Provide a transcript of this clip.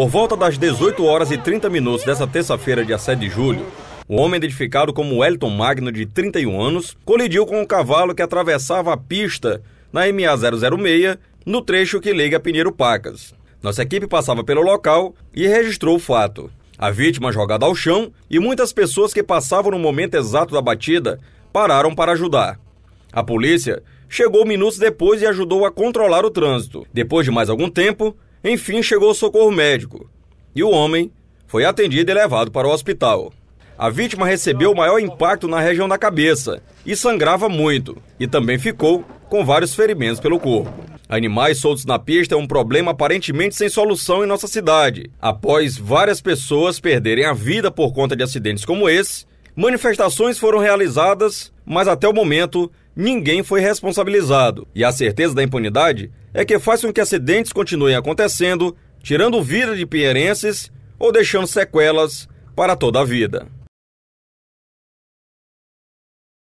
Por volta das 18 horas e 30 minutos dessa terça-feira, dia 7 de julho, o homem identificado como Wellington Magno, de 31 anos, colidiu com um cavalo que atravessava a pista na MA006, no trecho que liga a Pinheiro Pacas. Nossa equipe passava pelo local e registrou o fato. A vítima jogada ao chão e muitas pessoas que passavam no momento exato da batida pararam para ajudar. A polícia chegou minutos depois e ajudou a controlar o trânsito. Depois de mais algum tempo, enfim, chegou o socorro médico e o homem foi atendido e levado para o hospital. A vítima recebeu o maior impacto na região da cabeça e sangrava muito, e também ficou com vários ferimentos pelo corpo. Animais soltos na pista é um problema aparentemente sem solução em nossa cidade. Após várias pessoas perderem a vida por conta de acidentes como esse, manifestações foram realizadas, mas até o momento ninguém foi responsabilizado. E a certeza da impunidade é que é faz com que acidentes continuem acontecendo, tirando vida de pinheirenses ou deixando sequelas para toda a vida.